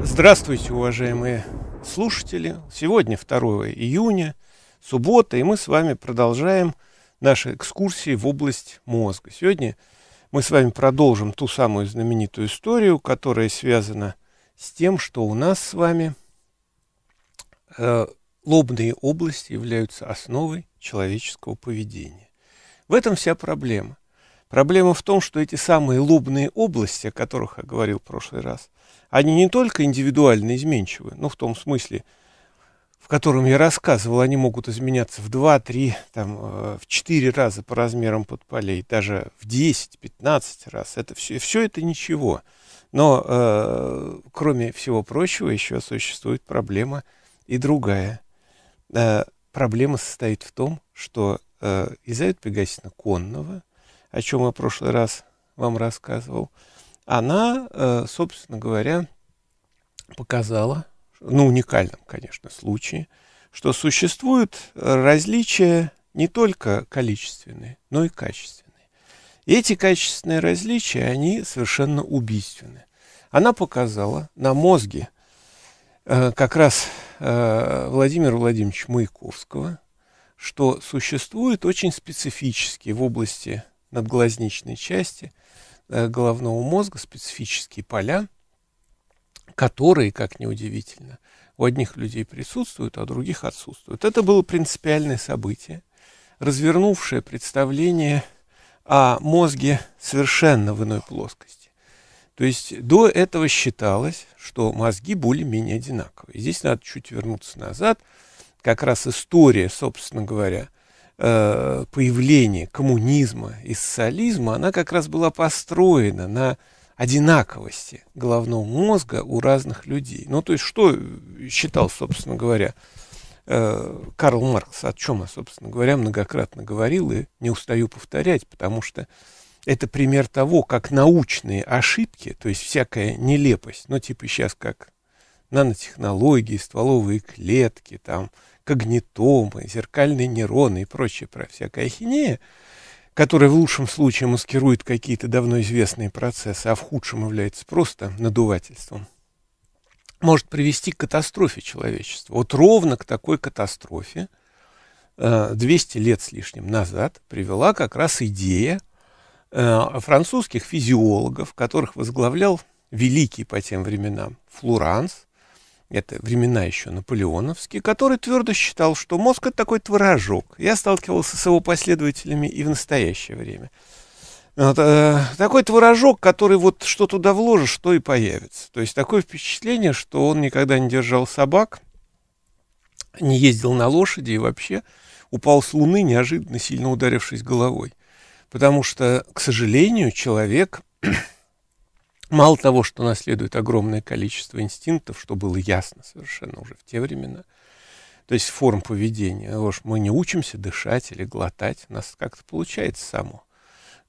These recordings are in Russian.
Здравствуйте, уважаемые слушатели! Сегодня 2 июня, суббота, и мы с вами продолжаем наши экскурсии в область мозга. Сегодня мы с вами продолжим ту самую знаменитую историю, которая связана с тем, что у нас с вами э, лобные области являются основой человеческого поведения. В этом вся проблема. Проблема в том, что эти самые лобные области, о которых я говорил в прошлый раз, они не только индивидуально изменчивы, но в том смысле, в котором я рассказывал, они могут изменяться в 2, 3, там, э, в 4 раза по размерам подполей, даже в 10, 15 раз. Это все, все это ничего. Но, э, кроме всего прочего, еще существует проблема и другая. Э, проблема состоит в том, что э, из-за этого Пегасина Конного – о чем я в прошлый раз вам рассказывал, она, э, собственно говоря, показала, ну, уникальном, конечно, случае, что существуют различия не только количественные, но и качественные. И эти качественные различия, они совершенно убийственны. Она показала на мозге э, как раз э, Владимира Владимировича Маяковского, что существует очень специфические в области надглазничной части э, головного мозга специфические поля, которые, как неудивительно, у одних людей присутствуют, а у других отсутствуют. Это было принципиальное событие, развернувшее представление о мозге совершенно в иной плоскости. То есть до этого считалось, что мозги более-менее одинаковые. Здесь надо чуть вернуться назад. Как раз история, собственно говоря, э, появление коммунизма и социализма, она как раз была построена на одинаковости головного мозга у разных людей. Ну, то есть, что э, считал, собственно говоря, э, Карл Маркс, о чем я, собственно говоря, многократно говорил и не устаю повторять, потому что это пример того, как научные ошибки, то есть всякая нелепость, ну, типа сейчас как нанотехнологии, стволовые клетки, там, когнитомы, зеркальные нейроны и прочее про всякая хинея, которая в лучшем случае маскирует какие-то давно известные процессы, а в худшем является просто надувательством, может привести к катастрофе человечества. Вот ровно к такой катастрофе 200 э, лет с лишним назад привела как раз идея э, французских физиологов, которых возглавлял великий по тем временам Флоранс это времена еще наполеоновские, который твердо считал, что мозг – это такой творожок. Я сталкивался с его последователями и в настоящее время. Вот, э, такой творожок, который вот что туда вложишь, что и появится. То есть такое впечатление, что он никогда не держал собак, не ездил на лошади и вообще упал с луны, неожиданно сильно ударившись головой. Потому что, к сожалению, человек Мало того, что наследует огромное количество инстинктов, что было ясно совершенно уже в те времена, то есть форм поведения, ложь, мы не учимся дышать или глотать, у нас как-то получается само.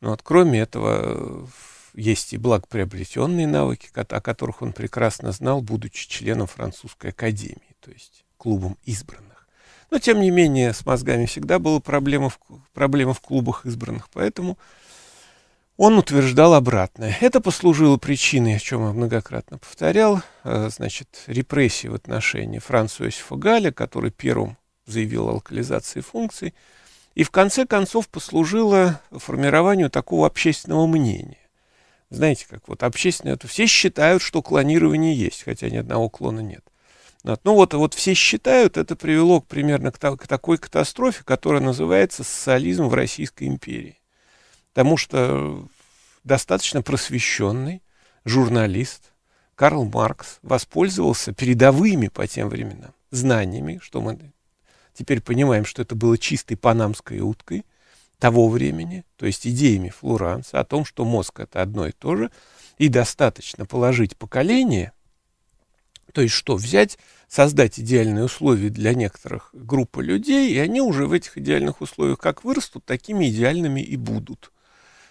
Но вот кроме этого э, есть и благоприобретенные навыки, о которых он прекрасно знал, будучи членом французской академии, то есть клубом избранных. Но, тем не менее, с мозгами всегда была проблема в, проблема в клубах избранных, поэтому он утверждал обратное. Это послужило причиной, о чем я многократно повторял, э, значит, репрессии в отношении Франца Иосифа Галя, который первым заявил о локализации функций, и в конце концов послужило формированию такого общественного мнения. Знаете, как вот общественное, то все считают, что клонирование есть, хотя ни одного клона нет. Ну вот, а вот все считают, это привело примерно к, к такой катастрофе, которая называется социализм в Российской империи. Потому что достаточно просвещенный журналист Карл Маркс воспользовался передовыми по тем временам знаниями, что мы теперь понимаем, что это было чистой панамской уткой того времени, то есть идеями Флоранса о том, что мозг это одно и то же, и достаточно положить поколение, то есть что взять, создать идеальные условия для некоторых группы людей, и они уже в этих идеальных условиях как вырастут, такими идеальными и будут –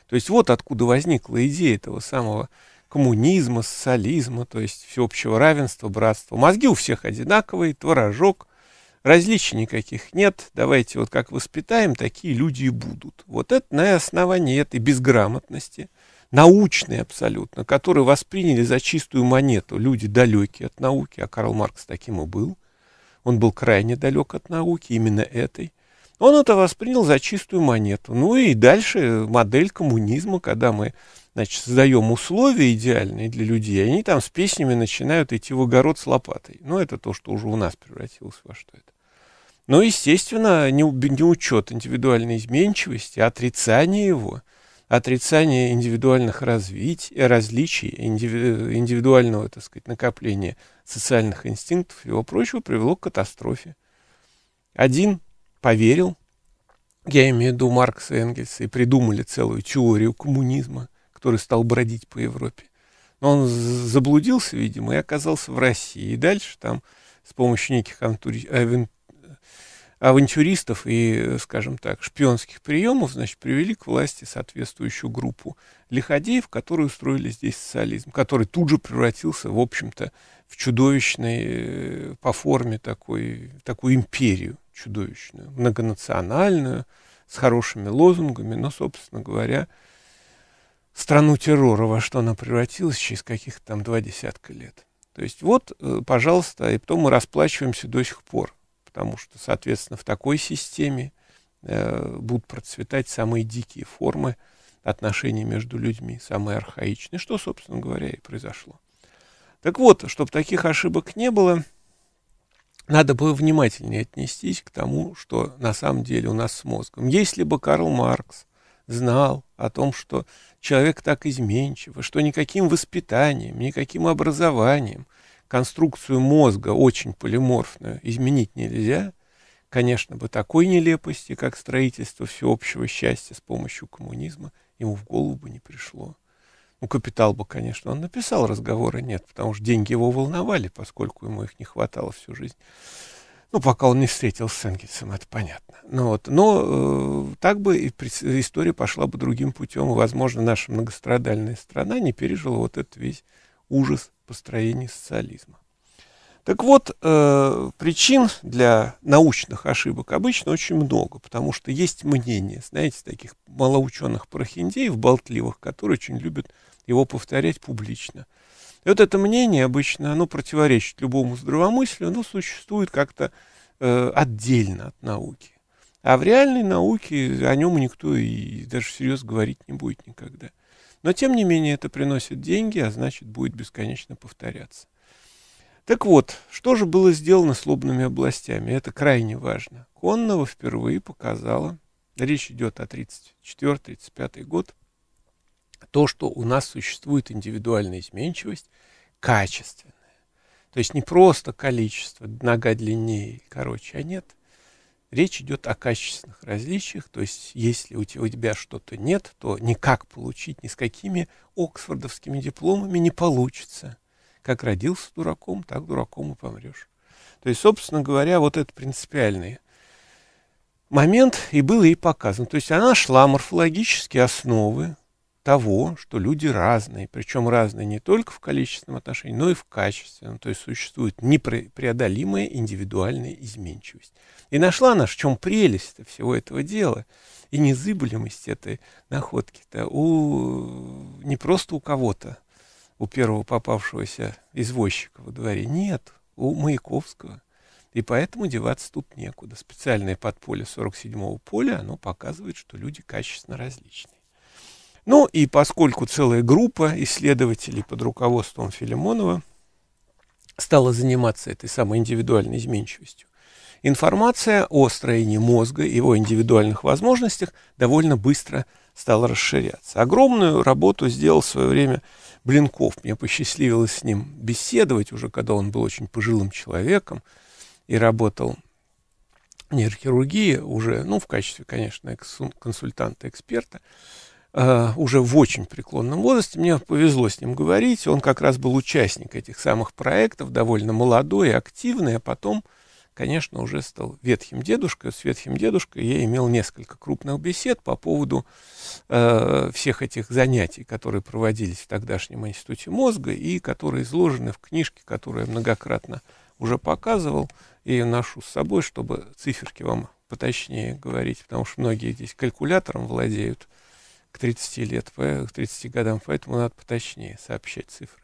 то есть вот откуда возникла идея этого самого коммунизма, социализма, то есть всеобщего равенства, братства. Мозги у всех одинаковые, творожок, различий никаких нет. Давайте вот как воспитаем, такие люди и будут. Вот это на основании этой безграмотности, научной абсолютно, которую восприняли за чистую монету люди далекие от науки, а Карл Маркс таким и был. Он был крайне далек от науки, именно этой. Он это воспринял за чистую монету. Ну и дальше модель коммунизма, когда мы значит, создаем условия идеальные для людей, они там с песнями начинают идти в огород с лопатой. Ну, это то, что уже у нас превратилось во что это. Но, естественно, не, не учет индивидуальной изменчивости, а отрицание его, отрицание индивидуальных развить, э, различий, индиви, э, индивидуального, так сказать, накопления социальных инстинктов и его прочего привело к катастрофе. Один поверил, я имею в виду Маркса и Энгельса, и придумали целую теорию коммунизма, который стал бродить по Европе. Но он заблудился, видимо, и оказался в России. И дальше там с помощью неких авантюристов и, скажем так, шпионских приемов, значит, привели к власти соответствующую группу лиходеев, которые устроили здесь социализм, который тут же превратился, в общем-то, в чудовищный э, по форме такой, такую империю, чудовищную, многонациональную, с хорошими лозунгами, но, собственно говоря, страну террора, во что она превратилась через каких-то там два десятка лет. То есть вот, э, пожалуйста, и потом мы расплачиваемся до сих пор, потому что, соответственно, в такой системе э, будут процветать самые дикие формы отношений между людьми, самые архаичные, что, собственно говоря, и произошло. Так вот, чтобы таких ошибок не было – надо было внимательнее отнестись к тому, что на самом деле у нас с мозгом. Если бы Карл Маркс знал о том, что человек так изменчив, что никаким воспитанием, никаким образованием конструкцию мозга очень полиморфную изменить нельзя, конечно бы такой нелепости, как строительство всеобщего счастья с помощью коммунизма, ему в голову бы не пришло. Ну, капитал бы, конечно, он написал, разговоры, нет, потому что деньги его волновали, поскольку ему их не хватало всю жизнь. Ну, пока он не встретил с Энгельсом, это понятно. Ну, вот. Но э, так бы и история пошла бы другим путем. И, возможно, наша многострадальная страна не пережила вот этот весь ужас построения социализма. Так вот, э, причин для научных ошибок обычно очень много, потому что есть мнение, знаете, таких малоученых парахиндеев, болтливых, которые очень любят его повторять публично. И вот это мнение обычно, оно противоречит любому здравомыслию, но существует как-то э, отдельно от науки. А в реальной науке о нем никто и даже всерьез говорить не будет никогда. Но тем не менее это приносит деньги, а значит будет бесконечно повторяться. Так вот, что же было сделано с лобными областями? Это крайне важно. Конного впервые показала, речь идет о 34-35 год, то, что у нас существует индивидуальная изменчивость, качественная. То есть не просто количество, нога длиннее, короче, а нет. Речь идет о качественных различиях, то есть если у тебя что-то нет, то никак получить, ни с какими оксфордовскими дипломами не получится – как родился дураком, так дураком и помрешь. То есть, собственно говоря, вот этот принципиальный момент и был ей показан. То есть она шла морфологические основы того, что люди разные, причем разные не только в количественном отношении, но и в качественном. То есть существует непреодолимая индивидуальная изменчивость. И нашла она, в чем прелесть всего этого дела и незыблемость этой находки-то у, не просто у кого-то, у первого попавшегося извозчика во дворе. Нет, у Маяковского. И поэтому деваться тут некуда. Специальное подполье 47-го поля, оно показывает, что люди качественно различные. Ну и поскольку целая группа исследователей под руководством Филимонова стала заниматься этой самой индивидуальной изменчивостью, информация о строении мозга, и его индивидуальных возможностях довольно быстро стал расширяться. Огромную работу сделал в свое время Блинков. Мне посчастливилось с ним беседовать уже, когда он был очень пожилым человеком и работал в нейрохирургии уже, ну, в качестве, конечно, консультанта-эксперта, э, уже в очень преклонном возрасте. Мне повезло с ним говорить. Он как раз был участник этих самых проектов, довольно молодой активный, а потом – конечно, уже стал ветхим дедушкой. С ветхим дедушкой я имел несколько крупных бесед по поводу э, всех этих занятий, которые проводились в тогдашнем институте мозга и которые изложены в книжке, которую я многократно уже показывал. Я ее ношу с собой, чтобы циферки вам поточнее говорить, потому что многие здесь калькулятором владеют к 30 лет, к 30 годам, поэтому надо поточнее сообщать цифры.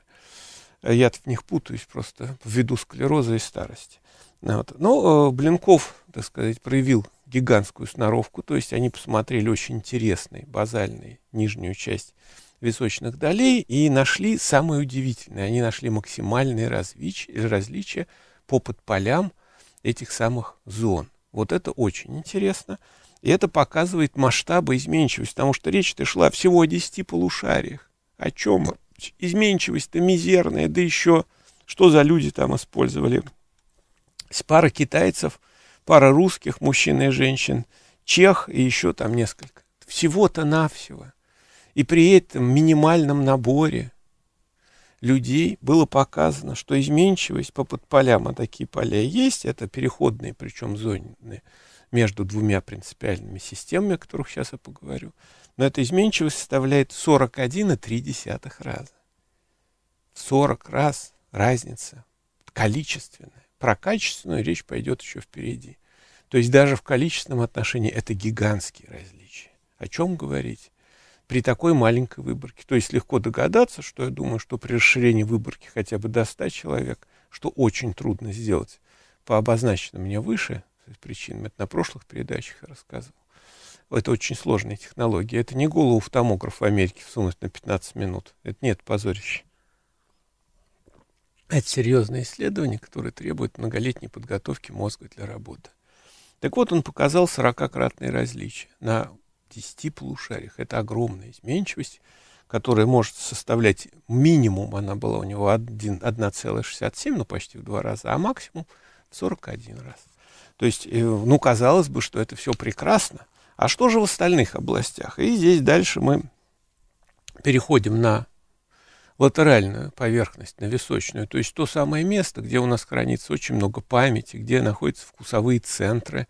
Э, я в них путаюсь просто ввиду склероза и старости. Вот. Но ну, э, Блинков, так сказать, проявил гигантскую сноровку, то есть они посмотрели очень интересный базальный нижнюю часть височных долей и нашли самое удивительное. Они нашли максимальные различ... различия по подполям этих самых зон. Вот это очень интересно. И это показывает масштабы изменчивости, потому что речь-то шла всего о 10 полушариях. О чем? Изменчивость-то мизерная, да еще что за люди там использовали пара китайцев, пара русских мужчин и женщин, чех и еще там несколько. Всего-то навсего. И при этом минимальном наборе людей было показано, что изменчивость по подполям, а такие поля есть, это переходные, причем зонные, между двумя принципиальными системами, о которых сейчас я поговорю, но эта изменчивость составляет 41,3 раза. В 40 раз разница количественная про качественную речь пойдет еще впереди. То есть даже в количественном отношении это гигантские различия. О чем говорить? при такой маленькой выборке. То есть легко догадаться, что я думаю, что при расширении выборки хотя бы до 100 человек, что очень трудно сделать по обозначенным мне выше причинам, это на прошлых передачах я рассказывал. Это очень сложная технология. Это не голову в томограф в Америке всунуть на 15 минут. Это нет позорище. Это серьезное исследование, которое требует многолетней подготовки мозга для работы. Так вот, он показал 40-кратные различия на 10 полушариях. Это огромная изменчивость, которая может составлять минимум, она была у него 1,67, ну почти в два раза, а максимум в 41 раз. То есть, э, ну, казалось бы, что это все прекрасно. А что же в остальных областях? И здесь дальше мы переходим на латеральную поверхность, на височную, то есть то самое место, где у нас хранится очень много памяти, где находятся вкусовые центры,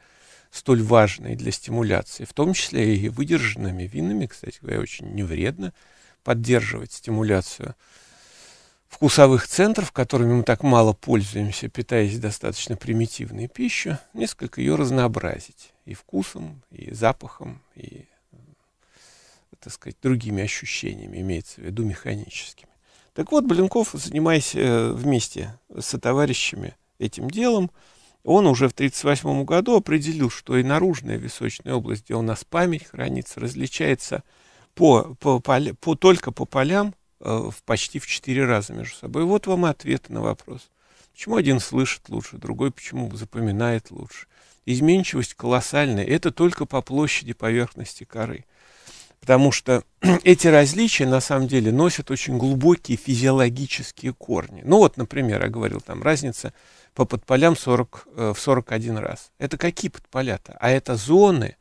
столь важные для стимуляции, в том числе и выдержанными винами, кстати говоря, очень невредно поддерживать стимуляцию вкусовых центров, которыми мы так мало пользуемся, питаясь достаточно примитивной пищей, несколько ее разнообразить и вкусом, и запахом, и, так сказать, другими ощущениями, имеется в виду механическими. Так вот, Блинков, занимаясь э, вместе со товарищами этим делом, он уже в 1938 году определил, что и наружная височная область, где у нас память хранится, различается по, по, по, по, только по полям э, в почти в четыре раза между собой. вот вам и ответы на вопрос. Почему один слышит лучше, другой почему запоминает лучше? Изменчивость колоссальная. Это только по площади поверхности коры. Потому что эти различия на самом деле носят очень глубокие физиологические корни. Ну вот, например, я говорил, там разница по подполям 40, э, в 41 раз. Это какие подполя-то? А это зоны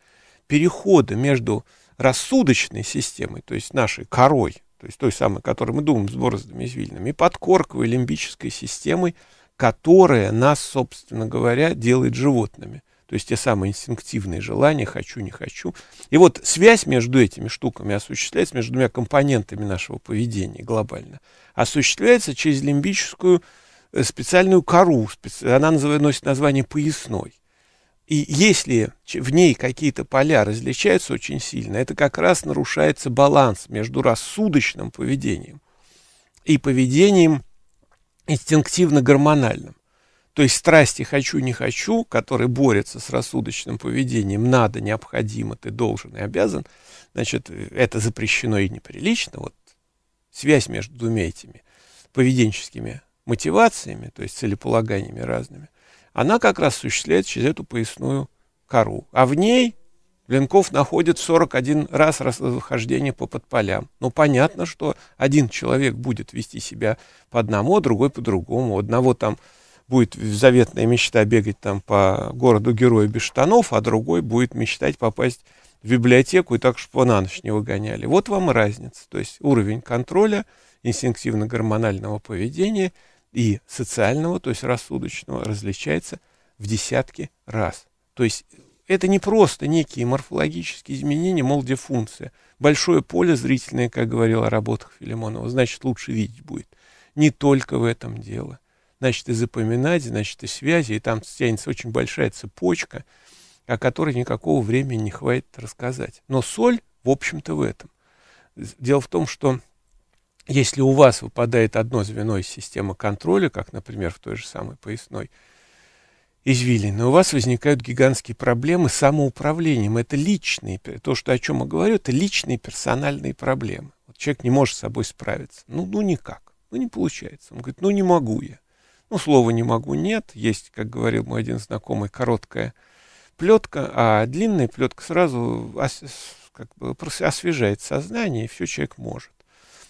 перехода между рассудочной системой, то есть нашей корой, то есть той самой, которой мы думаем с бороздами извилинами, и подкорковой лимбической системой, которая нас, собственно говоря, делает животными. То есть те самые инстинктивные желания, хочу, не хочу. И вот связь между этими штуками осуществляется, между двумя компонентами нашего поведения глобально, осуществляется через лимбическую э, специальную кору. Она носит название поясной. И если в ней какие-то поля различаются очень сильно, это как раз нарушается баланс между рассудочным поведением и поведением инстинктивно-гормональным. То есть страсти «хочу, не хочу», которые борются с рассудочным поведением «надо, необходимо, ты должен и обязан», значит, это запрещено и неприлично. Вот связь между двумя этими поведенческими мотивациями, то есть целеполаганиями разными, она как раз осуществляется через эту поясную кору. А в ней Ленков находит 41 раз расхождение по подполям. Ну, понятно, что один человек будет вести себя по одному, а другой по другому. Одного там будет заветная мечта бегать там по городу героя без штанов, а другой будет мечтать попасть в библиотеку и так, чтобы на ночь не выгоняли. Вот вам разница. То есть уровень контроля, инстинктивно-гормонального поведения и социального, то есть рассудочного, различается в десятки раз. То есть это не просто некие морфологические изменения, мол, дефункция. Большое поле зрительное, как говорил о работах Филимонова, значит, лучше видеть будет. Не только в этом дело значит, и запоминать, значит, и связи, и там тянется очень большая цепочка, о которой никакого времени не хватит рассказать. Но соль, в общем-то, в этом. Дело в том, что если у вас выпадает одно звено из системы контроля, как, например, в той же самой поясной извилины, у вас возникают гигантские проблемы с самоуправлением. Это личные, то, что, о чем я говорю, это личные персональные проблемы. Вот человек не может с собой справиться. Ну, ну никак. Ну, не получается. Он говорит, ну, не могу я. Ну, слова не могу, нет. Есть, как говорил мой один знакомый, короткая плетка, а длинная плетка сразу как бы освежает сознание, и все человек может.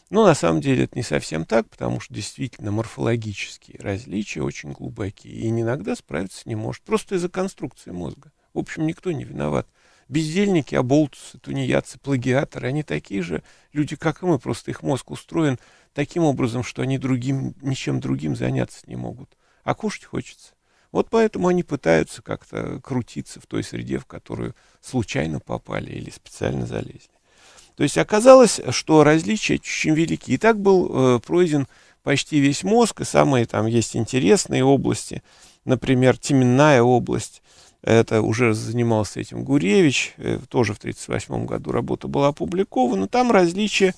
Но ну, на самом деле это не совсем так, потому что действительно морфологические различия очень глубокие. И иногда справиться не может. Просто из-за конструкции мозга. В общем, никто не виноват. Бездельники, оболтусы, тунеядцы, плагиаторы, они такие же люди, как и мы. Просто их мозг устроен таким образом, что они другим, ничем другим заняться не могут. А кушать хочется. Вот поэтому они пытаются как-то крутиться в той среде, в которую случайно попали или специально залезли. То есть оказалось, что различия очень велики. И так был э, пройден почти весь мозг, и самые там есть интересные области, например, теменная область. Это уже занимался этим Гуревич, э, тоже в 1938 году работа была опубликована. Там различия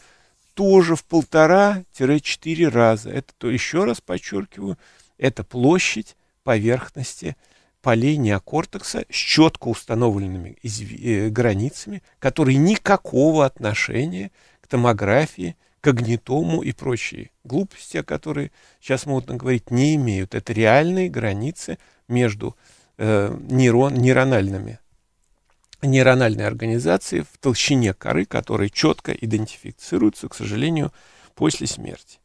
тоже в полтора-четыре раза. Это то, еще раз подчеркиваю, это площадь поверхности полей неокортекса с четко установленными э, границами, которые никакого отношения к томографии, к агнитому и прочие глупости, о которой сейчас модно говорить, не имеют. Это реальные границы между э, нейрон, нейрональными нейрональные организации в толщине коры, которые четко идентифицируются, к сожалению, после смерти.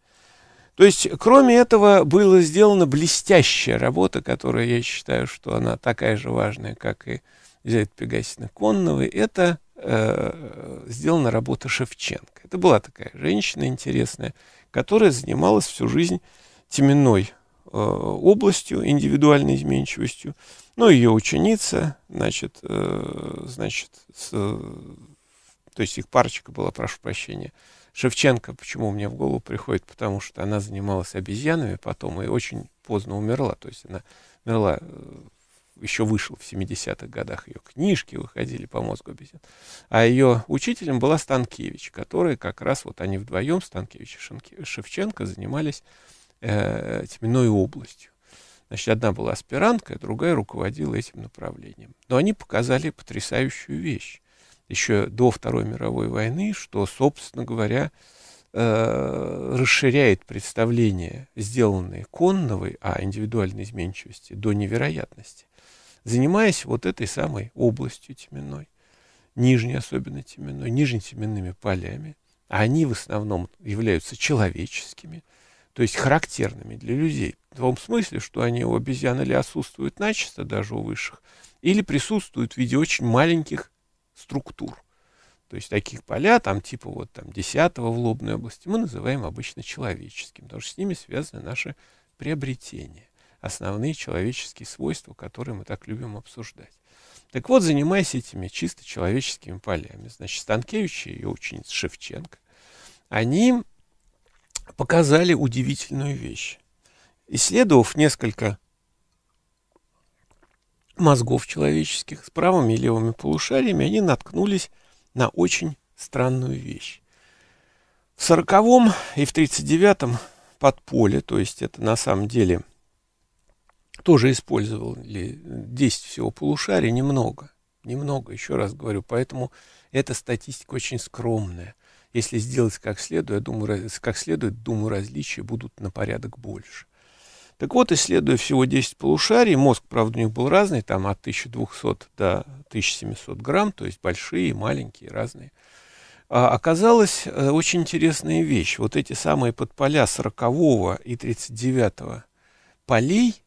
То есть, кроме этого, была сделана блестящая работа, которая, я считаю, что она такая же важная, как и взять Пегасина Конновой. Это э, сделана работа Шевченко. Это была такая женщина интересная, которая занималась всю жизнь теменной э, областью, индивидуальной изменчивостью. Ну, ее ученица, значит, э, значит, с, э, то есть их парочка была, прошу прощения. Шевченко, почему мне в голову приходит, потому что она занималась обезьянами потом и очень поздно умерла. То есть она умерла, э, еще вышла в 70-х годах, ее книжки выходили по мозгу обезьян. А ее учителем была Станкевич, которые как раз вот они вдвоем, Станкевич и Шевченко, занимались э, теменной областью. Значит, одна была аспирантка, другая руководила этим направлением. Но они показали потрясающую вещь еще до Второй мировой войны, что, собственно говоря, э, расширяет представление, сделанное Конновой о индивидуальной изменчивости до невероятности, занимаясь вот этой самой областью теменной, нижней особенно теменной, нижнетеменными полями, а они в основном являются человеческими, то есть характерными для людей. В том смысле, что они у обезьян или отсутствуют начисто, даже у высших, или присутствуют в виде очень маленьких структур. То есть таких поля, там типа вот там 10 в лобной области, мы называем обычно человеческим, потому что с ними связаны наши приобретения, основные человеческие свойства, которые мы так любим обсуждать. Так вот, занимаясь этими чисто человеческими полями, значит, Станкевич и ее ученица Шевченко, они показали удивительную вещь. Исследовав несколько мозгов человеческих с правыми и левыми полушариями, они наткнулись на очень странную вещь. В сороковом и в тридцать девятом подполе, то есть это на самом деле тоже использовали 10 всего полушарий, немного, немного, еще раз говорю, поэтому эта статистика очень скромная. Если сделать как следует, я думаю, как следует, думаю, различия будут на порядок больше. Так вот, исследуя всего 10 полушарий, мозг, правда, у них был разный, там от 1200 до 1700 грамм, то есть большие, маленькие, разные, а оказалась э, очень интересная вещь. Вот эти самые подполя 40 и 39 полей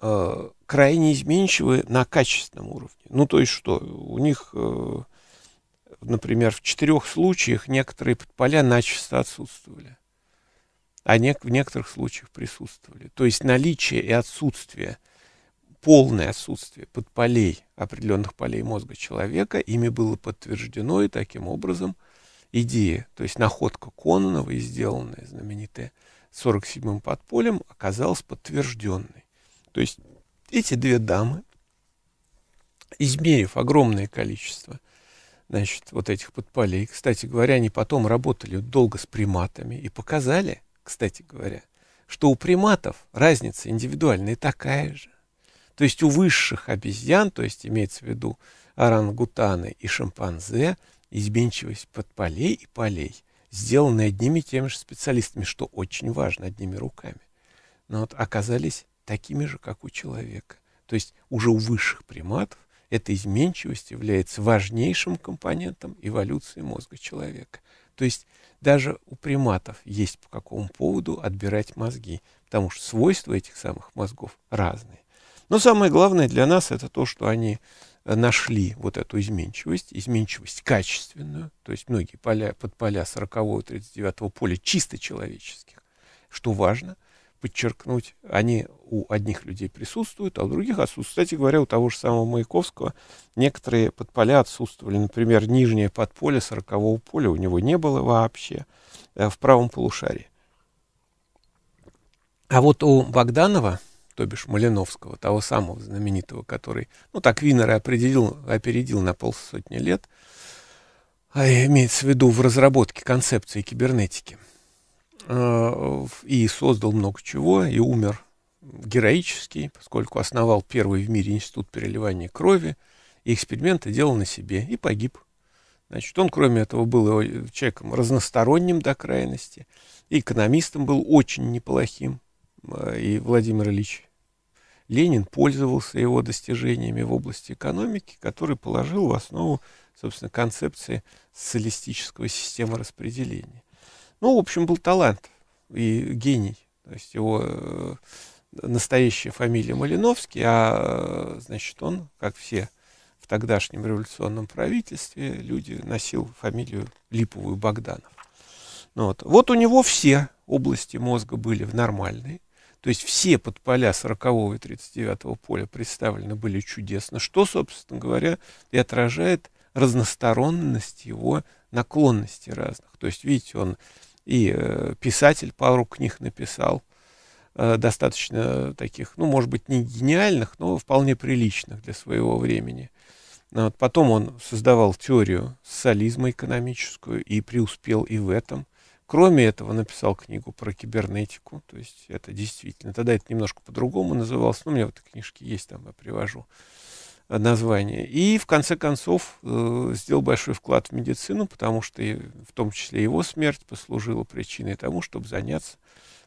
э, крайне изменчивы на качественном уровне. Ну, то есть что? У них э, например, в четырех случаях некоторые подполя начисто отсутствовали, а не, в некоторых случаях присутствовали. То есть наличие и отсутствие, полное отсутствие подполей, определенных полей мозга человека, ими было подтверждено и таким образом идея, то есть находка Кононова и сделанная знаменитая 47-м подполем оказалась подтвержденной. То есть эти две дамы, измерив огромное количество значит, вот этих подпалей. Кстати говоря, они потом работали долго с приматами и показали, кстати говоря, что у приматов разница индивидуальная такая же. То есть у высших обезьян, то есть имеется в виду орангутаны и шимпанзе, изменчивость подполей и полей, сделанные одними и теми же специалистами, что очень важно, одними руками, но вот оказались такими же, как у человека. То есть уже у высших приматов эта изменчивость является важнейшим компонентом эволюции мозга человека. То есть даже у приматов есть по какому поводу отбирать мозги, потому что свойства этих самых мозгов разные. Но самое главное для нас это то, что они э, нашли вот эту изменчивость, изменчивость качественную, то есть многие поля, под поля 40-39 поля чисто человеческих, что важно – подчеркнуть, они у одних людей присутствуют, а у других отсутствуют. Кстати говоря, у того же самого Маяковского некоторые подполя отсутствовали. Например, нижнее подполье сорокового поля у него не было вообще э, в правом полушарии. А вот у Богданова, то бишь Малиновского, того самого знаменитого, который, ну так Винер определил, опередил на полсотни лет, а имеется в виду в разработке концепции кибернетики – Э, и создал много чего, и умер героический, поскольку основал первый в мире институт переливания крови, и эксперименты делал на себе, и погиб. Значит, он, кроме этого, был человеком разносторонним до крайности, и экономистом был очень неплохим, э, и Владимир Ильич Ленин пользовался его достижениями в области экономики, который положил в основу, собственно, концепции социалистического системы распределения. Ну, в общем, был талант и гений. То есть его э, настоящая фамилия Малиновский, а, э, значит, он, как все в тогдашнем революционном правительстве, люди носил фамилию Липовую Богданов. Ну, вот. вот у него все области мозга были в нормальной. То есть все подполя 40-го и 39-го поля представлены были чудесно, что, собственно говоря, и отражает разносторонность его наклонностей разных. То есть, видите, он и э, писатель, пару книг написал, э, достаточно таких, ну, может быть, не гениальных, но вполне приличных для своего времени. Вот потом он создавал теорию социализма экономическую и преуспел и в этом. Кроме этого, написал книгу про кибернетику. То есть это действительно, тогда это немножко по-другому называлось. Но у меня вот книжки есть, там я привожу название. И в конце концов э, сделал большой вклад в медицину, потому что и в том числе его смерть послужила причиной тому, чтобы заняться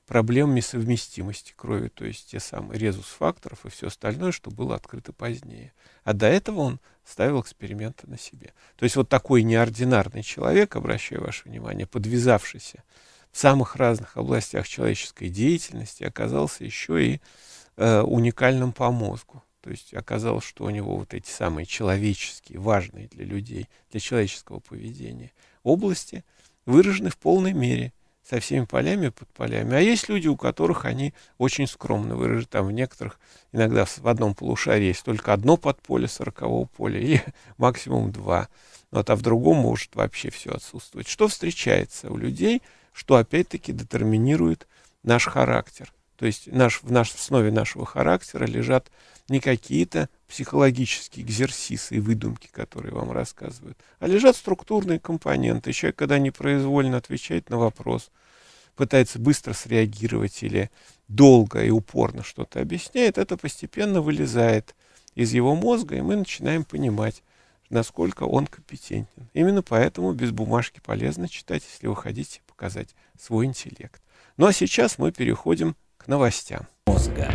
проблемами совместимости крови, то есть те самые резус-факторов и все остальное, что было открыто позднее. А до этого он ставил эксперименты на себе. То есть вот такой неординарный человек, обращаю ваше внимание, подвязавшийся в самых разных областях человеческой деятельности, оказался еще и э, уникальным по мозгу. То есть оказалось, что у него вот эти самые человеческие, важные для людей, для человеческого поведения области выражены в полной мере со всеми полями и подполями. А есть люди, у которых они очень скромно выражены. Там в некоторых, иногда в одном полушарии есть только одно подполье сорокового поля или максимум два. Вот, ну, а в другом может вообще все отсутствовать. Что встречается у людей, что опять-таки детерминирует наш характер. То есть наш, в, наш, в основе нашего характера лежат не какие-то психологические экзерсисы и выдумки, которые вам рассказывают, а лежат структурные компоненты. Человек, когда непроизвольно отвечает на вопрос, пытается быстро среагировать или долго и упорно что-то объясняет, это постепенно вылезает из его мозга, и мы начинаем понимать, насколько он компетентен. Именно поэтому без бумажки полезно читать, если вы хотите показать свой интеллект. Ну а сейчас мы переходим к новостям. Мозга.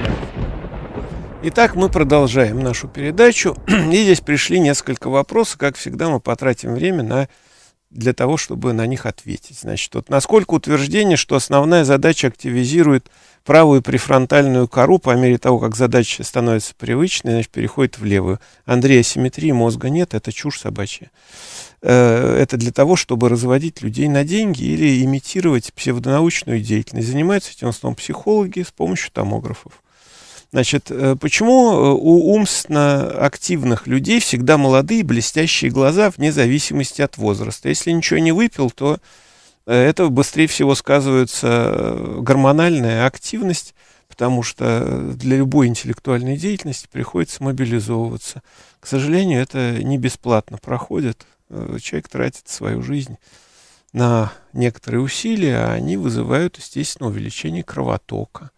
Итак, мы продолжаем нашу передачу. И здесь пришли несколько вопросов. Как всегда, мы потратим время на, для того, чтобы на них ответить. Значит, вот насколько утверждение, что основная задача активизирует правую префронтальную кору по мере того, как задача становится привычной, значит, переходит в левую. Андрей, асимметрии мозга нет, это чушь собачья. Э, это для того, чтобы разводить людей на деньги или имитировать псевдонаучную деятельность. Занимаются этим в основном психологи с помощью томографов. Значит, э, почему э, у умственно активных людей всегда молодые блестящие глаза вне зависимости от возраста? Если ничего не выпил, то э, это быстрее всего сказывается гормональная активность, потому что для любой интеллектуальной деятельности приходится мобилизовываться. К сожалению, это не бесплатно проходит. Человек тратит свою жизнь на некоторые усилия, а они вызывают, естественно, увеличение кровотока.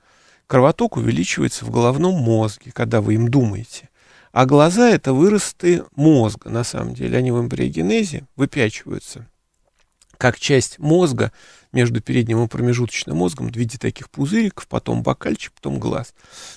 Кровоток увеличивается в головном мозге, когда вы им думаете. А глаза — это выросты мозга, на самом деле. Они в эмбриогенезе выпячиваются. Как часть мозга, между передним и промежуточным мозгом, в виде таких пузыриков, потом бокальчик, потом глаз.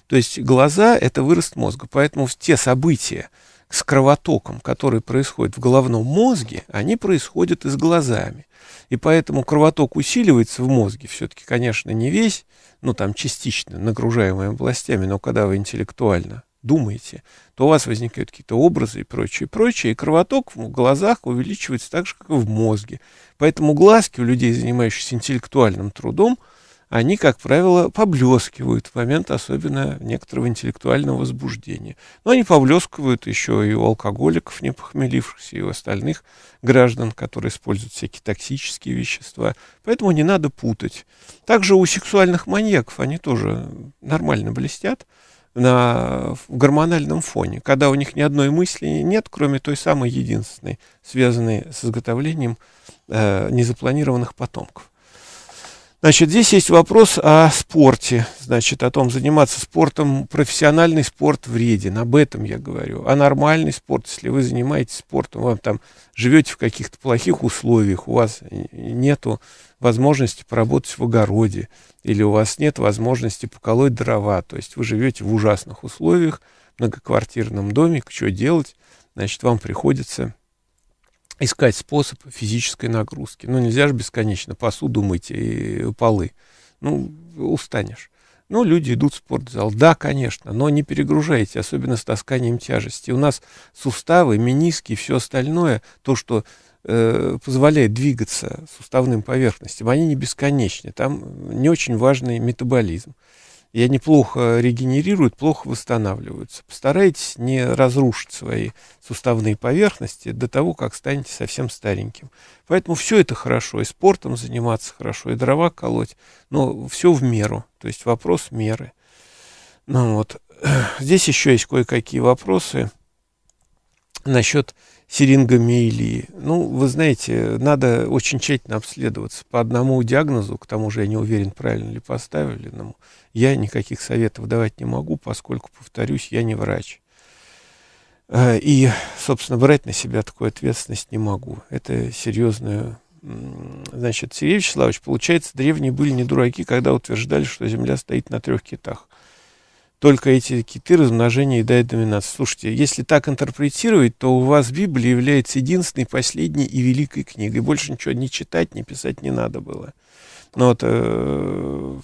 То есть глаза — это вырост мозга. Поэтому те события с кровотоком, которые происходят в головном мозге, они происходят и с глазами. И поэтому кровоток усиливается в мозге, все-таки, конечно, не весь, ну там частично нагружаемая властями, но когда вы интеллектуально думаете, то у вас возникают какие-то образы и прочее, прочее, и кровоток в глазах увеличивается так же, как и в мозге. Поэтому глазки у людей, занимающихся интеллектуальным трудом – они, как правило, поблескивают в момент особенно некоторого интеллектуального возбуждения. Но они поблескивают еще и у алкоголиков, не похмелившихся, и у остальных граждан, которые используют всякие токсические вещества. Поэтому не надо путать. Также у сексуальных маньяков они тоже нормально блестят на в гормональном фоне, когда у них ни одной мысли нет, кроме той самой единственной, связанной с изготовлением э, незапланированных потомков. Значит, здесь есть вопрос о спорте, значит, о том, заниматься спортом, профессиональный спорт вреден, об этом я говорю. А нормальный спорт, если вы занимаетесь спортом, вам там живете в каких-то плохих условиях, у вас нету возможности поработать в огороде, или у вас нет возможности поколоть дрова, то есть вы живете в ужасных условиях, в многоквартирном доме, что делать, значит, вам приходится искать способ физической нагрузки. Ну, нельзя же бесконечно посуду мыть и полы. Ну, устанешь. Ну, люди идут в спортзал. Да, конечно, но не перегружайте, особенно с тасканием тяжести. У нас суставы, мениски и все остальное, то, что э, позволяет двигаться суставным поверхностям, они не бесконечны. Там не очень важный метаболизм и они плохо э, регенерируют, плохо восстанавливаются. Постарайтесь не разрушить свои суставные поверхности до того, как станете совсем стареньким. Поэтому все это хорошо, и спортом заниматься хорошо, и дрова колоть, но все в меру, то есть вопрос меры. Ну вот, здесь еще есть кое-какие вопросы насчет сирингомиелии. Ну, вы знаете, надо очень тщательно обследоваться. По одному диагнозу, к тому же я не уверен, правильно ли поставили, но я никаких советов давать не могу, поскольку, повторюсь, я не врач. А, и, собственно, брать на себя такую ответственность не могу. Это серьезное. Значит, Сергей Вячеславович, получается, древние были не дураки, когда утверждали, что Земля стоит на трех китах – только эти киты размножение едает доминацию. Слушайте, если так интерпретировать, то у вас Библия является единственной, последней и великой книгой. Больше ничего не читать, не писать не надо было. Но ну вот, э,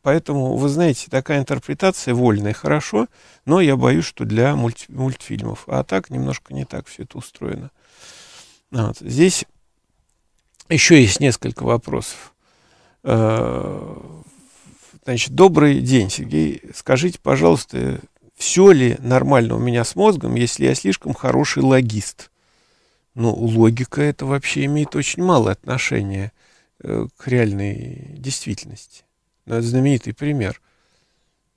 поэтому, вы знаете, такая интерпретация вольная, хорошо, но я боюсь, что для мульти, мультфильмов. А так немножко не так все это устроено. Вот. Здесь еще есть несколько вопросов. Э, Значит, добрый день, Сергей. Скажите, пожалуйста, все ли нормально у меня с мозгом, если я слишком хороший логист? Ну, логика это вообще имеет очень малое отношение э, к реальной действительности. Но ну, это знаменитый пример.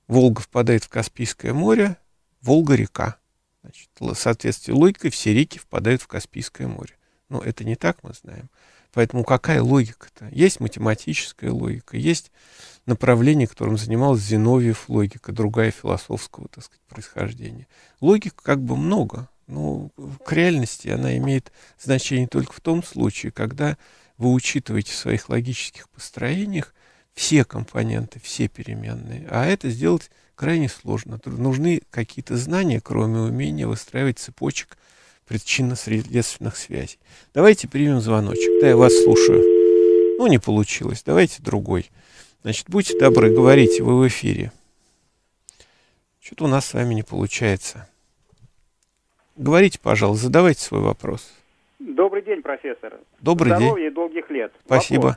Волга впадает в Каспийское море, Волга река. Значит, в соответствии логикой все реки впадают в Каспийское море. Но ну, это не так, мы знаем. Поэтому какая логика-то? Есть математическая логика, есть направление, которым занималась Зиновьев логика, другая философского, так сказать, происхождения. Логик как бы много, но к реальности она имеет значение только в том случае, когда вы учитываете в своих логических построениях все компоненты, все переменные. А это сделать крайне сложно. Нужны какие-то знания, кроме умения выстраивать цепочек причинно-следственных связей. Давайте примем звоночек. Да, я вас слушаю. Ну, не получилось. Давайте другой. Значит, будьте добры, говорите, вы в эфире. Что-то у нас с вами не получается. Говорите, пожалуйста, задавайте свой вопрос. Добрый день, профессор. Добрый Здоровья день. Здоровья и долгих лет. Спасибо. Вопрос.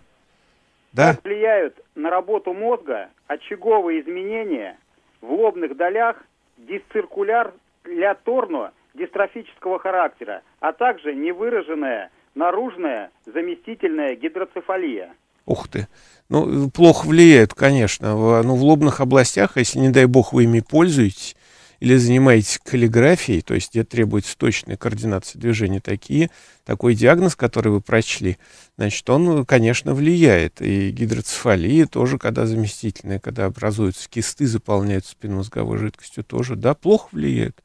Да. Как влияют на работу мозга очаговые изменения в лобных долях дисциркуляторного дистрофического характера, а также невыраженная наружная заместительная гидроцефалия. Ух ты. Ну, плохо влияет, конечно. В, ну, в лобных областях, а если, не дай бог, вы ими пользуетесь, или занимаетесь каллиграфией, то есть где требуется точная координация движения, такие, такой диагноз, который вы прочли, значит, он, конечно, влияет. И гидроцефалия тоже, когда заместительная, когда образуются кисты, заполняются спинномозговой жидкостью, тоже, да, плохо влияет.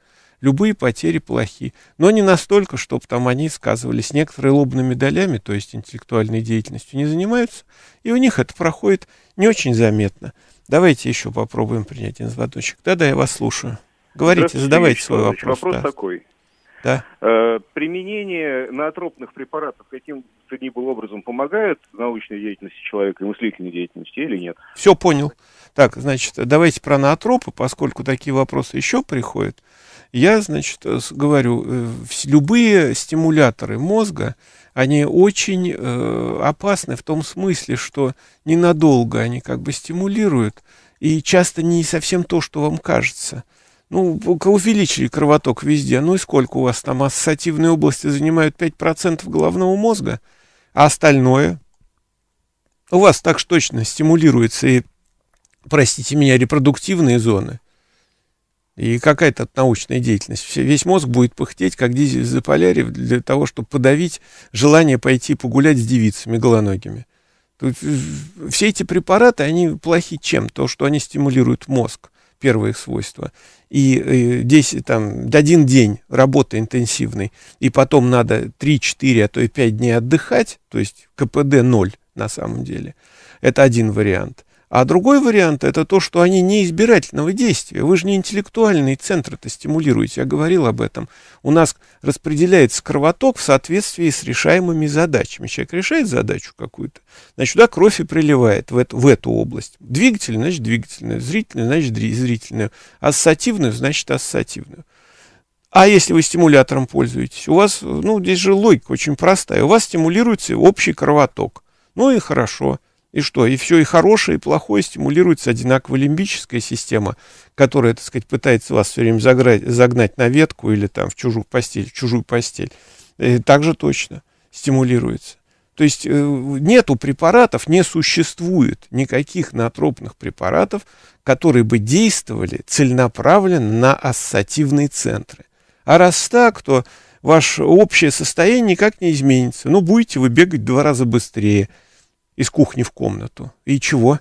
Любые потери плохи, но не настолько, чтобы там они сказывались. Некоторые лобными долями, то есть интеллектуальной деятельностью, не занимаются, и у них это проходит не очень заметно. Давайте еще попробуем принять один звоночек. Да-да, я вас слушаю. Говорите, задавайте свой вопрос. Вопрос да. такой. Да. Э, применение наотропных препаратов каким-то ни был образом помогает научной деятельности человека и мыслительной деятельности или нет? Все понял. Так, значит, давайте про наотропы, поскольку такие вопросы еще приходят. Я, значит, э, говорю, э, любые стимуляторы мозга, они очень э, опасны в том смысле, что ненадолго они как бы стимулируют, и часто не совсем то, что вам кажется. Ну, увеличили кровоток везде, ну и сколько у вас там ассоциативные области занимают 5% головного мозга, а остальное у вас так точно стимулируется и, простите меня, репродуктивные зоны, и какая то научная деятельность? Весь мозг будет пыхтеть, как дизель за для того, чтобы подавить желание пойти погулять с девицами голоногими. Тут, э, все эти препараты, они плохи чем? То, что они стимулируют мозг, первое их свойство. И, и э, 10, там, один день работы интенсивной, и потом надо 3-4, а то и 5 дней отдыхать, то есть КПД 0 на самом деле. Это один вариант – а другой вариант — это то, что они не избирательного действия. Вы же не интеллектуальные центры-то стимулируете, я говорил об этом. У нас распределяется кровоток в соответствии с решаемыми задачами. Человек решает задачу какую-то, значит, сюда кровь и приливает, в эту, в эту область. Двигательная, значит, двигательная, зрительная, значит, зрительная, ассоциативную, значит, ассоциативную. А если вы стимулятором пользуетесь, у вас, ну, здесь же логика очень простая, у вас стимулируется общий кровоток. Ну и хорошо. И что? И все, и хорошее, и плохое стимулируется одинаково лимбическая система, которая, так сказать, пытается вас все время загнать, загнать на ветку или там в чужую постель, в чужую постель. И же точно стимулируется. То есть э, нету препаратов, не существует никаких натропных препаратов, которые бы действовали целенаправленно на ассоциативные центры. А раз так, то ваше общее состояние никак не изменится. Ну, будете вы бегать в два раза быстрее – из кухни в комнату. И чего?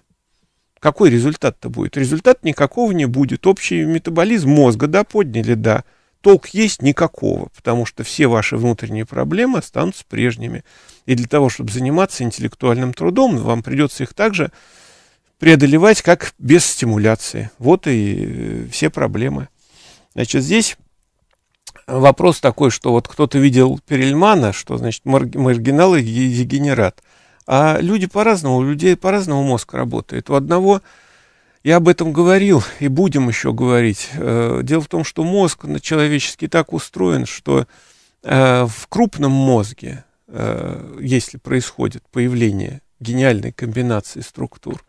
Какой результат-то будет? Результат никакого не будет. Общий метаболизм мозга, да, подняли, да. Толк есть никакого, потому что все ваши внутренние проблемы останутся прежними. И для того, чтобы заниматься интеллектуальным трудом, вам придется их также преодолевать, как без стимуляции. Вот и э, все проблемы. Значит, здесь вопрос такой, что вот кто-то видел Перельмана, что значит маргинал и дегенерат. А люди по-разному, у людей по-разному мозг работает. У одного, я об этом говорил и будем еще говорить. Э, дело в том, что мозг человеческий так устроен, что э, в крупном мозге, э, если происходит появление гениальной комбинации структур,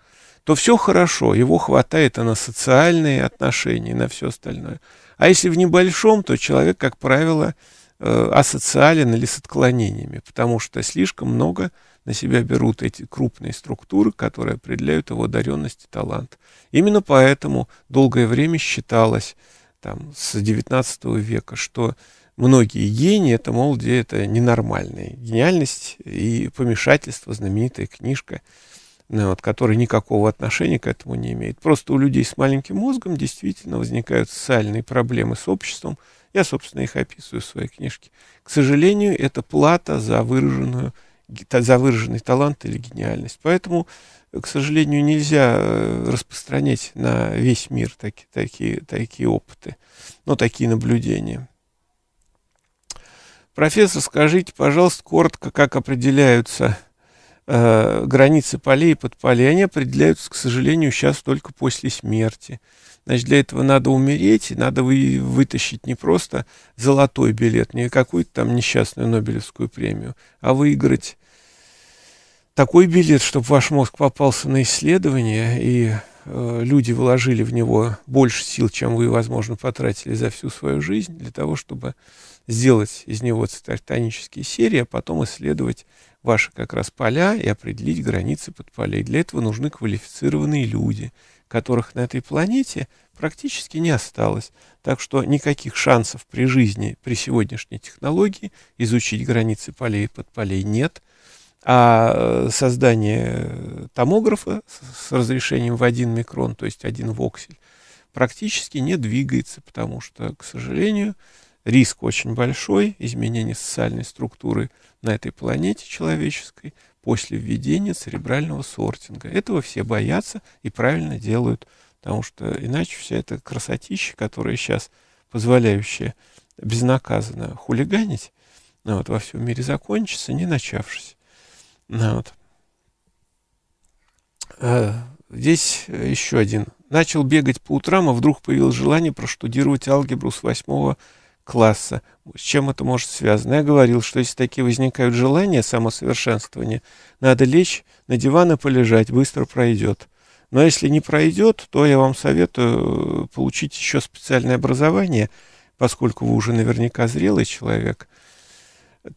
то все хорошо, его хватает на социальные отношения на все остальное. А если в небольшом, то человек, как правило, асоциален или с отклонениями, потому что слишком много на себя берут эти крупные структуры, которые определяют его одаренность и талант. Именно поэтому долгое время считалось там, с XIX века, что многие гении, это, мол, где это ненормальные. Гениальность и помешательство, знаменитая книжка, вот, э, которая никакого отношения к этому не имеет. Просто у людей с маленьким мозгом действительно возникают социальные проблемы с обществом. Я, собственно, их описываю в своей книжке. К сожалению, это плата за выраженную за выраженный талант или гениальность. Поэтому, э, к сожалению, нельзя э, распространять на весь мир такие такие, такие опыты, но ну, такие наблюдения. Профессор, скажите, пожалуйста, коротко, как определяются э, границы полей и подполей. Они определяются, к сожалению, сейчас только после смерти. Значит, для этого надо умереть, надо вы, вытащить не просто золотой билет, не какую-то там несчастную Нобелевскую премию, а выиграть такой билет, чтобы ваш мозг попался на исследование, и э, люди вложили в него больше сил, чем вы, возможно, потратили за всю свою жизнь, для того, чтобы сделать из него титанические серии, а потом исследовать ваши как раз поля и определить границы под полей. Для этого нужны квалифицированные люди – которых на этой планете практически не осталось, так что никаких шансов при жизни, при сегодняшней технологии изучить границы полей и подполей нет, а э, создание э, томографа с разрешением в один микрон, то есть один воксель, практически не двигается, потому что, к сожалению, риск очень большой изменения социальной структуры на этой планете человеческой – после введения церебрального сортинга. Этого все боятся и правильно делают, потому что иначе вся эта красотища, которая сейчас позволяющая безнаказанно хулиганить, ну, вот, во всем мире закончится, не начавшись. Ну, вот. а, здесь э, еще один. Начал бегать по утрам, а вдруг появилось желание проштудировать алгебру с восьмого класса. С чем это может связано? Я говорил, что если такие возникают желания самосовершенствования, надо лечь на диван и полежать, быстро пройдет. Но если не пройдет, то я вам советую э, получить еще специальное образование, поскольку вы уже наверняка зрелый человек,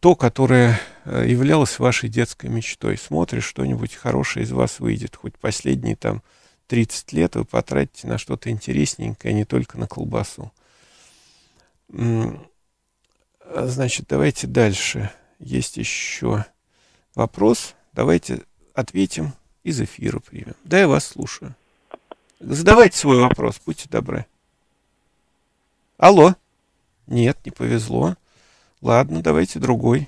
то, которое э, являлось вашей детской мечтой. Смотришь, что-нибудь хорошее из вас выйдет, хоть последние там 30 лет вы потратите на что-то интересненькое, а не только на колбасу. А, значит, давайте дальше. Есть еще вопрос. Давайте ответим из эфира примем. Да, я вас слушаю. Задавайте свой вопрос, будьте добры. Алло. Нет, не повезло. Ладно, давайте другой.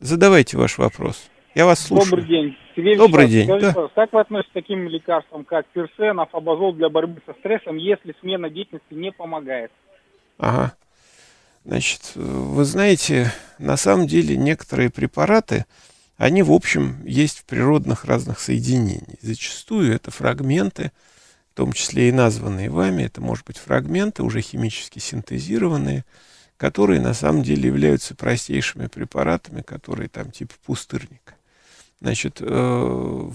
Задавайте ваш вопрос. Я вас слушаю. Добрый день. Сергей Добрый день. Скажите, да. Как вы относитесь к таким лекарствам, как пирсен, афобазол для борьбы со стрессом, если смена деятельности не помогает? Ага. Значит, вы знаете, на самом деле некоторые препараты, они, в общем, есть в природных разных соединениях. Зачастую это фрагменты, в том числе и названные вами, это, может быть, фрагменты, уже химически синтезированные, которые на самом деле являются простейшими препаратами, которые там типа пустырника. Значит, э,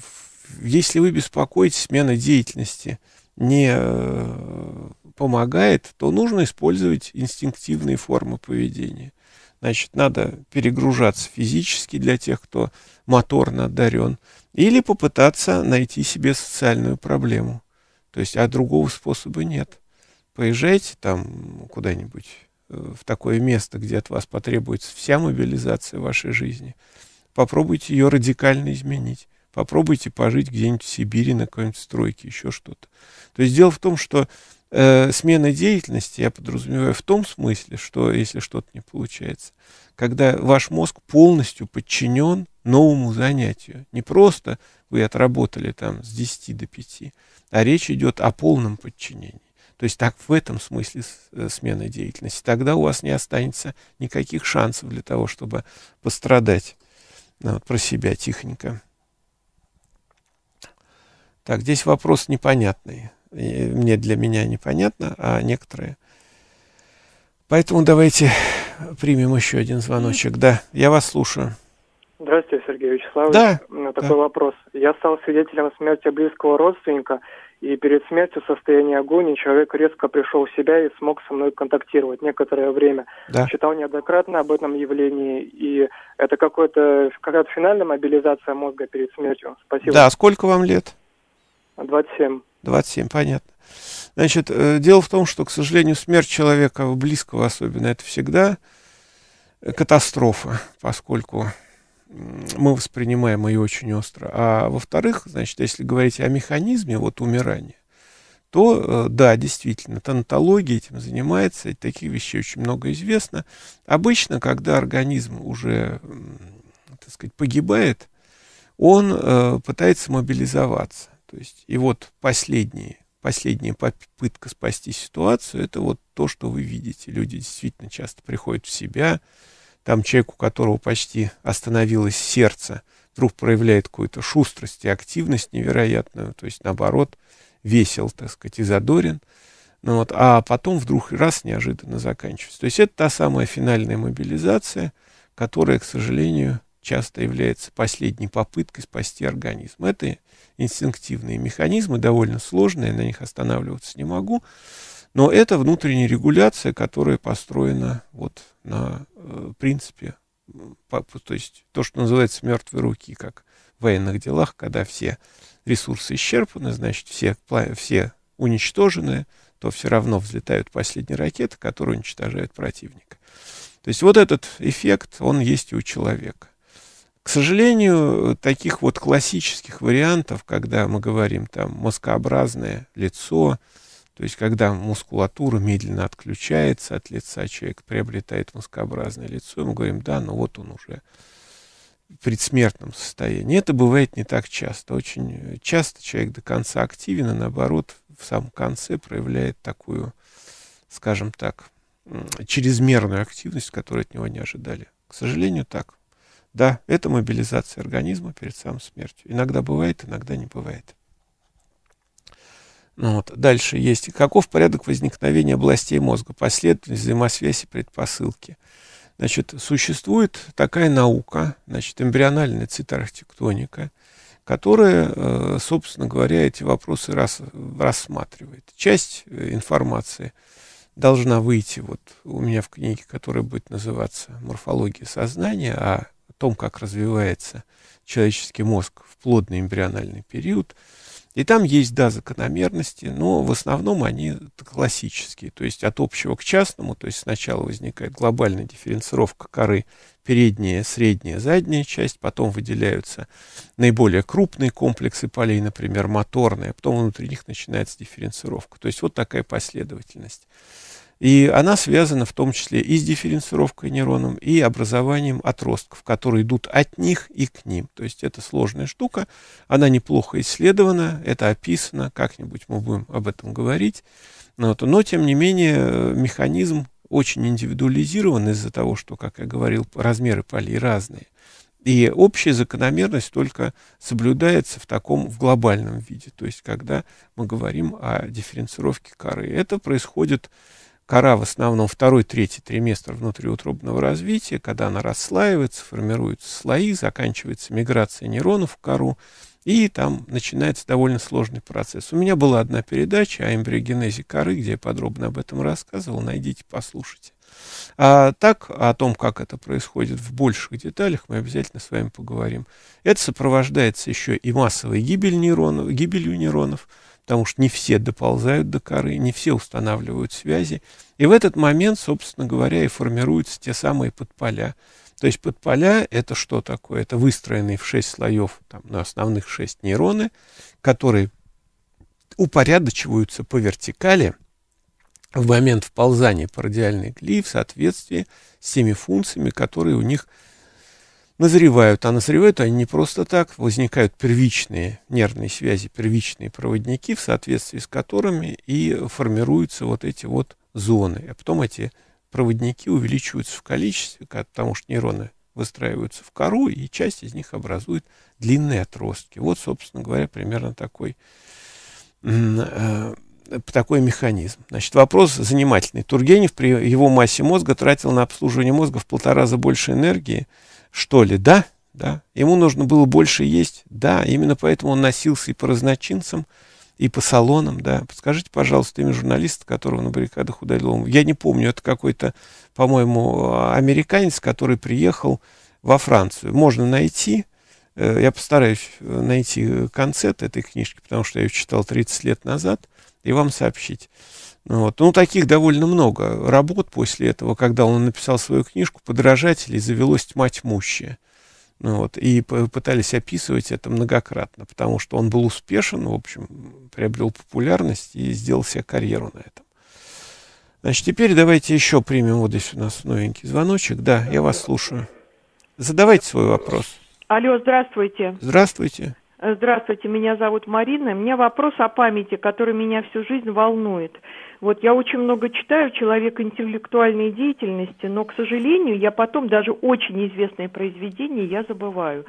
если вы беспокоитесь смена деятельности не э, помогает, то нужно использовать инстинктивные формы поведения. Значит, надо перегружаться физически для тех, кто моторно одарен, или попытаться найти себе социальную проблему. То есть, а другого способа нет. Поезжайте там куда-нибудь э, в такое место, где от вас потребуется вся мобилизация вашей жизни. Попробуйте ее радикально изменить. Попробуйте пожить где-нибудь в Сибири на какой-нибудь стройке, еще что-то. То есть дело в том, что Э, смена деятельности я подразумеваю в том смысле, что если что-то не получается, когда ваш мозг полностью подчинен новому занятию. Не просто вы отработали там с 10 до 5, а речь идет о полном подчинении. То есть так в этом смысле э, смены деятельности. Тогда у вас не останется никаких шансов для того, чтобы пострадать. Ну, вот про себя тихонько. Так, здесь вопрос непонятный мне для меня непонятно, а некоторые. Поэтому давайте примем еще один звоночек. Да, я вас слушаю. Здравствуйте, Сергей Вячеславович. Да. Такой да. вопрос. Я стал свидетелем смерти близкого родственника, и перед смертью в состоянии агонии человек резко пришел в себя и смог со мной контактировать некоторое время. Да. Читал неоднократно об этом явлении, и это какой-то, какая-то финальная мобилизация мозга перед смертью. Спасибо. Да, сколько вам лет? 27. 27, понятно. Значит, э, дело в том, что, к сожалению, смерть человека, близкого особенно, это всегда катастрофа, поскольку мы воспринимаем ее очень остро. А во-вторых, значит, если говорить о механизме вот умирания, то, э, да, действительно, тантология этим занимается, и таких вещей очень много известно. Обычно, когда организм уже, так сказать, погибает, он э, пытается мобилизоваться. То есть, и вот последние, последняя попытка спасти ситуацию, это вот то, что вы видите. Люди действительно часто приходят в себя. Там человек, у которого почти остановилось сердце, вдруг проявляет какую-то шустрость и активность невероятную. То есть, наоборот, весел, так сказать, и задорен. Ну вот, а потом вдруг раз неожиданно заканчивается. То есть это та самая финальная мобилизация, которая, к сожалению, часто является последней попыткой спасти организм. Это инстинктивные механизмы, довольно сложные, на них останавливаться не могу. Но это внутренняя регуляция, которая построена вот на э, принципе, по, то есть то, что называется мертвой руки, как в военных делах, когда все ресурсы исчерпаны, значит, все, все уничтожены, то все равно взлетают последние ракеты, которые уничтожают противника. То есть вот этот эффект, он есть и у человека. К сожалению, таких вот классических вариантов, когда мы говорим там мозгообразное лицо, то есть когда мускулатура медленно отключается от лица, человек приобретает мозгообразное лицо, и мы говорим, да, ну вот он уже в предсмертном состоянии. Это бывает не так часто. Очень часто человек до конца активен, и наоборот, в самом конце проявляет такую, скажем так, чрезмерную активность, которую от него не ожидали. К сожалению, так. Да, это мобилизация организма перед самой смертью. Иногда бывает, иногда не бывает. Ну Вот. Дальше есть. Каков порядок возникновения областей мозга? Последовательность, взаимосвязи предпосылки. Значит, существует такая наука, значит, эмбриональная циторхтектоника, которая, э, собственно говоря, эти вопросы рас, рассматривает. Часть э, информации должна выйти вот у меня в книге, которая будет называться «Морфология сознания», а том, как развивается человеческий мозг в плодный эмбриональный период. И там есть, да, закономерности, но в основном они классические, то есть от общего к частному, то есть сначала возникает глобальная дифференцировка коры, передняя, средняя, задняя часть, потом выделяются наиболее крупные комплексы полей, например, моторные, а потом внутри них начинается дифференцировка. То есть вот такая последовательность. И она связана в том числе и с дифференцировкой нейронов, и образованием отростков, которые идут от них и к ним. То есть это сложная штука, она неплохо исследована, это описано, как-нибудь мы будем об этом говорить. Но, но тем не менее, механизм очень индивидуализирован из-за того, что, как я говорил, размеры полей разные. И общая закономерность только соблюдается в таком в глобальном виде, то есть когда мы говорим о дифференцировке коры. Это происходит кора в основном второй-третий триместр внутриутробного развития, когда она расслаивается, формируются слои, заканчивается миграция нейронов в кору, и там начинается довольно сложный процесс. У меня была одна передача о эмбриогенезе коры, где я подробно об этом рассказывал. Найдите, послушайте. А так, о том, как это происходит в больших деталях, мы обязательно с вами поговорим. Это сопровождается еще и массовой гибель нейронов, гибелью нейронов, потому что не все доползают до коры, не все устанавливают связи. И в этот момент, собственно говоря, и формируются те самые подполя. То есть подполя — это что такое? Это выстроенные в шесть слоев, там, на основных шесть нейроны, которые упорядочиваются по вертикали в момент вползания парадиальной глии в соответствии с теми функциями, которые у них назревают. А назревают они не просто так, возникают первичные нервные связи, первичные проводники, в соответствии с которыми и формируются вот эти вот зоны. А потом эти проводники увеличиваются в количестве, потому что нейроны выстраиваются в кору, и часть из них образует длинные отростки. Вот, собственно говоря, примерно такой э, такой механизм. Значит, вопрос занимательный. Тургенев при его массе мозга тратил на обслуживание мозга в полтора раза больше энергии, что ли? Да, да. Ему нужно было больше есть, да. Именно поэтому он носился и по разночинцам, и по салонам, да. Подскажите, пожалуйста, имя журналиста, которого на баррикадах удалил. Я не помню, это какой-то, по-моему, американец, который приехал во Францию. Можно найти, э, я постараюсь э, найти концепт этой книжки, потому что я ее читал 30 лет назад и вам сообщить. Ну вот. Ну, таких довольно много работ после этого, когда он написал свою книжку «Подражатели» завелось тьма тьмущая. Ну вот, и пытались описывать это многократно, потому что он был успешен, в общем, приобрел популярность и сделал себе карьеру на этом. Значит, теперь давайте еще примем, вот здесь у нас новенький звоночек. Да, я вас слушаю. Задавайте свой вопрос. Алло, здравствуйте. Здравствуйте. Здравствуйте, меня зовут Марина. У меня вопрос о памяти, который меня всю жизнь волнует. Вот я очень много читаю человек интеллектуальной деятельности, но, к сожалению, я потом даже очень известные произведения я забываю.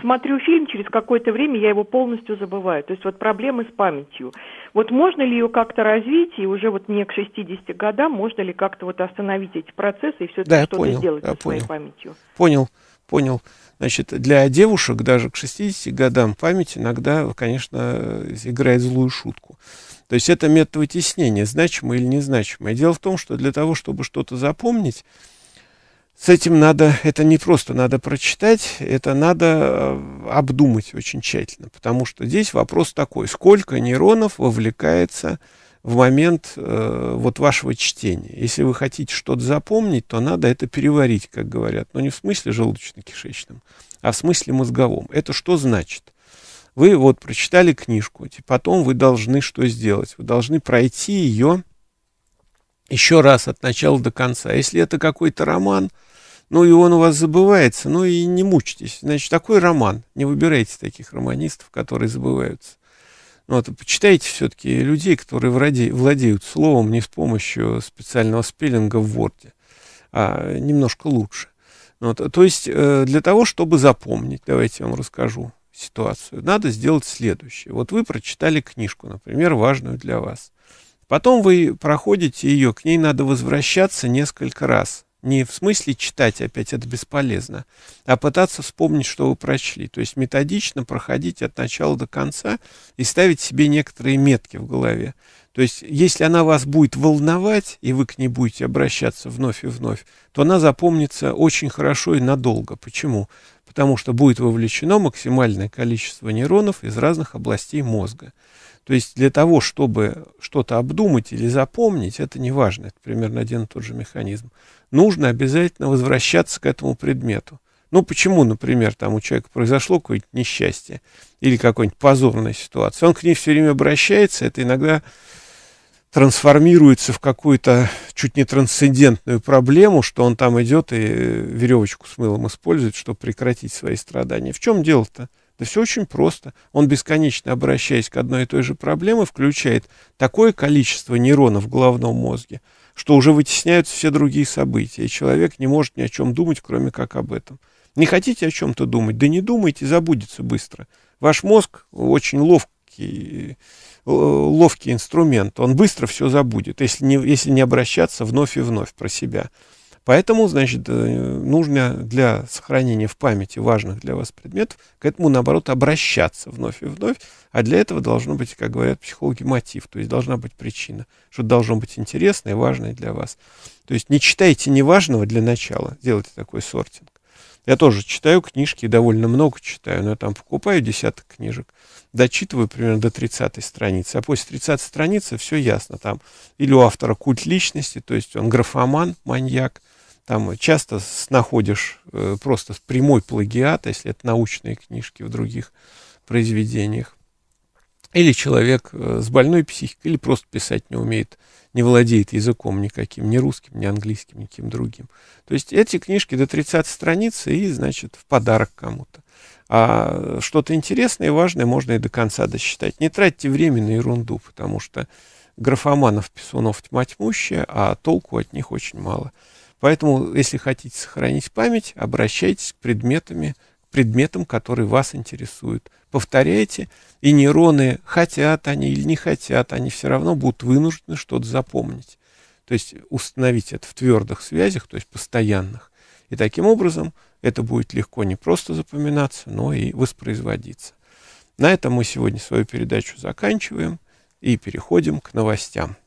Смотрю фильм, через какое-то время я его полностью забываю. То есть вот проблемы с памятью. Вот можно ли ее как-то развить, и уже вот мне к 60 годам, можно ли как-то вот остановить эти процессы и все-таки да, что-то понял, сделать да, со понял. памятью? Понял, понял. Значит, для девушек даже к 60 годам память иногда, конечно, играет злую шутку. То есть это метод вытеснения, значимое или незначимое. Дело в том, что для того, чтобы что-то запомнить, с этим надо, это не просто надо прочитать, это надо э, обдумать очень тщательно, потому что здесь вопрос такой, сколько нейронов вовлекается в в момент э, вот вашего чтения. Если вы хотите что-то запомнить, то надо это переварить, как говорят. Но ну, не в смысле желудочно-кишечном, а в смысле мозговом. Это что значит? Вы вот прочитали книжку, потом вы должны что сделать? Вы должны пройти ее еще раз от начала до конца. Если это какой-то роман, ну и он у вас забывается, ну и не мучитесь. Значит, такой роман, не выбирайте таких романистов, которые забываются. Ну, вот, почитайте все-таки людей, которые владе, владеют словом не с помощью специального спеллинга в Word, а немножко лучше. Ну, вот, то есть э, для того, чтобы запомнить, давайте я вам расскажу ситуацию, надо сделать следующее. Вот вы прочитали книжку, например, важную для вас. Потом вы проходите ее, к ней надо возвращаться несколько раз. Не в смысле читать опять, это бесполезно, а пытаться вспомнить, что вы прочли. То есть методично проходить от начала до конца и ставить себе некоторые метки в голове. То есть, если она вас будет волновать, и вы к ней будете обращаться вновь и вновь, то она запомнится очень хорошо и надолго. Почему? Потому что будет вовлечено максимальное количество нейронов из разных областей мозга. То есть для того, чтобы что-то обдумать или запомнить, это не важно, это примерно один и тот же механизм. Нужно обязательно возвращаться к этому предмету. Ну, почему, например, там у человека произошло какое-нибудь несчастье или какая-нибудь позорная ситуация? Он к ней все время обращается, это иногда трансформируется в какую-то чуть не трансцендентную проблему, что он там идет и веревочку с мылом использует, чтобы прекратить свои страдания. В чем дело-то? Да все очень просто. Он бесконечно, обращаясь к одной и той же проблеме, включает такое количество нейронов в головном мозге, что уже вытесняются все другие события, и человек не может ни о чем думать, кроме как об этом. Не хотите о чем-то думать? Да не думайте, забудется быстро. Ваш мозг очень ловкий, э, ловкий инструмент, он быстро все забудет, если не, если не обращаться вновь и вновь про себя. Поэтому, значит, э, нужно для сохранения в памяти важных для вас предметов к этому, наоборот, обращаться вновь и вновь. А для этого должно быть, как говорят психологи, мотив. То есть должна быть причина, что должно быть интересное и важное для вас. То есть не читайте неважного для начала, делайте такой сортинг. Я тоже читаю книжки, довольно много читаю, но я там покупаю десяток книжек, дочитываю примерно до 30 страницы, а после 30 страницы все ясно там. Или у автора культ личности, то есть он графоман, маньяк, там часто находишь э, просто прямой плагиат, если это научные книжки в других произведениях. Или человек э, с больной психикой, или просто писать не умеет, не владеет языком никаким, ни русским, ни английским, никаким другим. То есть эти книжки до 30 страниц и, значит, в подарок кому-то. А что-то интересное и важное можно и до конца досчитать. Не тратьте время на ерунду, потому что графоманов, писунов тьма тьмущая, а толку от них очень мало. Поэтому, если хотите сохранить память, обращайтесь к предметам, к предметам, которые вас интересуют. Повторяйте, и нейроны, хотят они или не хотят, они все равно будут вынуждены что-то запомнить. То есть установить это в твердых связях, то есть постоянных. И таким образом это будет легко не просто запоминаться, но и воспроизводиться. На этом мы сегодня свою передачу заканчиваем и переходим к новостям.